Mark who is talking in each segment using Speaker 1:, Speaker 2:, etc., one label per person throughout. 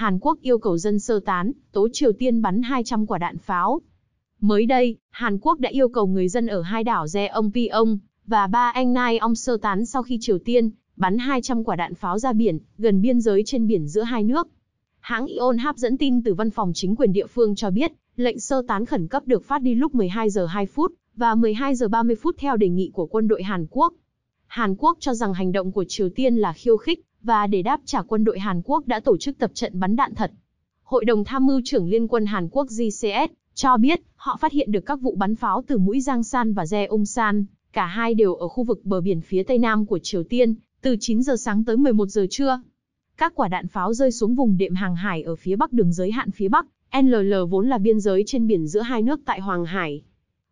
Speaker 1: Hàn Quốc yêu cầu dân sơ tán, tố Triều Tiên bắn 200 quả đạn pháo. Mới đây, Hàn Quốc đã yêu cầu người dân ở hai đảo Re Ông Pi Ông và Ba Anh Nai Ông sơ tán sau khi Triều Tiên bắn 200 quả đạn pháo ra biển, gần biên giới trên biển giữa hai nước. Hãng Yonhap dẫn tin từ văn phòng chính quyền địa phương cho biết, lệnh sơ tán khẩn cấp được phát đi lúc 12 giờ 2 phút và 12 giờ 30 phút theo đề nghị của quân đội Hàn Quốc. Hàn Quốc cho rằng hành động của Triều Tiên là khiêu khích và để đáp trả quân đội Hàn Quốc đã tổ chức tập trận bắn đạn thật. Hội đồng tham mưu trưởng Liên quân Hàn Quốc JCS cho biết, họ phát hiện được các vụ bắn pháo từ mũi Giang San và Je Ung San, cả hai đều ở khu vực bờ biển phía tây nam của Triều Tiên, từ 9 giờ sáng tới 11 giờ trưa. Các quả đạn pháo rơi xuống vùng đệm hàng hải ở phía bắc đường giới hạn phía bắc, NLL vốn là biên giới trên biển giữa hai nước tại Hoàng Hải.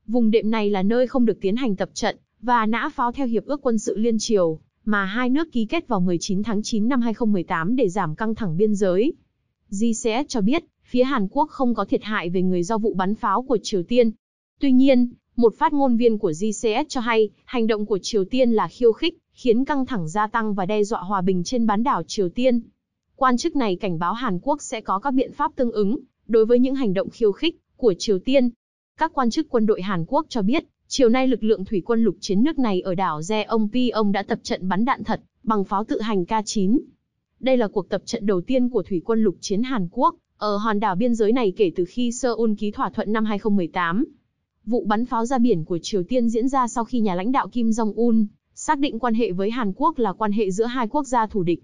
Speaker 1: Vùng đệm này là nơi không được tiến hành tập trận và nã pháo theo hiệp ước quân sự liên triều mà hai nước ký kết vào 19 tháng 9 năm 2018 để giảm căng thẳng biên giới. JCS cho biết, phía Hàn Quốc không có thiệt hại về người do vụ bắn pháo của Triều Tiên. Tuy nhiên, một phát ngôn viên của JCS cho hay, hành động của Triều Tiên là khiêu khích, khiến căng thẳng gia tăng và đe dọa hòa bình trên bán đảo Triều Tiên. Quan chức này cảnh báo Hàn Quốc sẽ có các biện pháp tương ứng đối với những hành động khiêu khích của Triều Tiên. Các quan chức quân đội Hàn Quốc cho biết, Chiều nay lực lượng thủy quân lục chiến nước này ở đảo Re ông Pi ông đã tập trận bắn đạn thật bằng pháo tự hành K9. Đây là cuộc tập trận đầu tiên của thủy quân lục chiến Hàn Quốc ở hòn đảo biên giới này kể từ khi Seoul ký thỏa thuận năm 2018. Vụ bắn pháo ra biển của Triều Tiên diễn ra sau khi nhà lãnh đạo Kim Jong Un xác định quan hệ với Hàn Quốc là quan hệ giữa hai quốc gia thù địch.